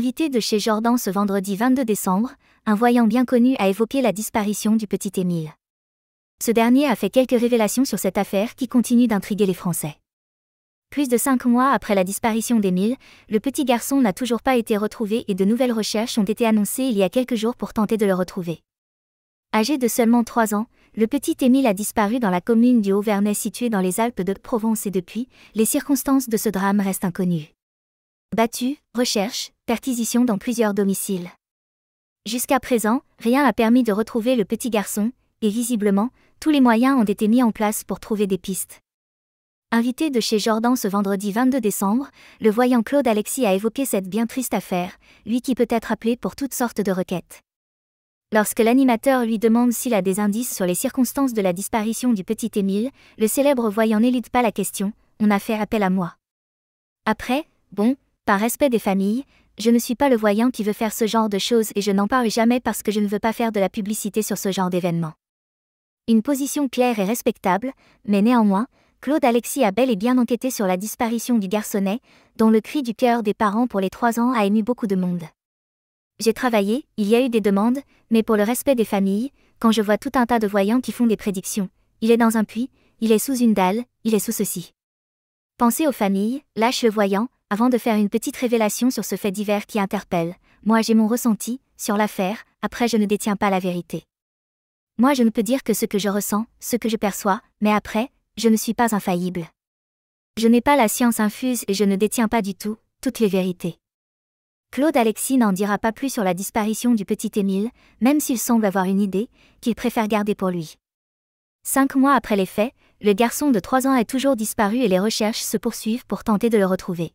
Invité de chez Jordan ce vendredi 22 décembre, un voyant bien connu a évoqué la disparition du petit Émile. Ce dernier a fait quelques révélations sur cette affaire qui continue d'intriguer les Français. Plus de cinq mois après la disparition d'Émile, le petit garçon n'a toujours pas été retrouvé et de nouvelles recherches ont été annoncées il y a quelques jours pour tenter de le retrouver. Âgé de seulement trois ans, le petit Émile a disparu dans la commune du Haut-Vernay située dans les Alpes de Provence et depuis, les circonstances de ce drame restent inconnues. Battu, recherche, perquisition dans plusieurs domiciles. Jusqu'à présent, rien n'a permis de retrouver le petit garçon, et visiblement, tous les moyens ont été mis en place pour trouver des pistes. Invité de chez Jordan ce vendredi 22 décembre, le voyant Claude Alexis a évoqué cette bien triste affaire, lui qui peut être appelé pour toutes sortes de requêtes. Lorsque l'animateur lui demande s'il a des indices sur les circonstances de la disparition du petit Émile, le célèbre voyant n'élude pas la question, on a fait appel à moi. Après, bon, par respect des familles, je ne suis pas le voyant qui veut faire ce genre de choses et je n'en parle jamais parce que je ne veux pas faire de la publicité sur ce genre d'événement. Une position claire et respectable, mais néanmoins, Claude Alexis a bel et bien enquêté sur la disparition du garçonnet, dont le cri du cœur des parents pour les trois ans a ému beaucoup de monde. J'ai travaillé, il y a eu des demandes, mais pour le respect des familles, quand je vois tout un tas de voyants qui font des prédictions, il est dans un puits, il est sous une dalle, il est sous ceci. Pensez aux familles, lâche le voyant, avant de faire une petite révélation sur ce fait divers qui interpelle. Moi j'ai mon ressenti, sur l'affaire, après je ne détiens pas la vérité. Moi je ne peux dire que ce que je ressens, ce que je perçois, mais après, je ne suis pas infaillible. Je n'ai pas la science infuse et je ne détiens pas du tout, toutes les vérités. Claude Alexis n'en dira pas plus sur la disparition du petit Émile, même s'il semble avoir une idée, qu'il préfère garder pour lui. Cinq mois après les faits, le garçon de 3 ans est toujours disparu et les recherches se poursuivent pour tenter de le retrouver.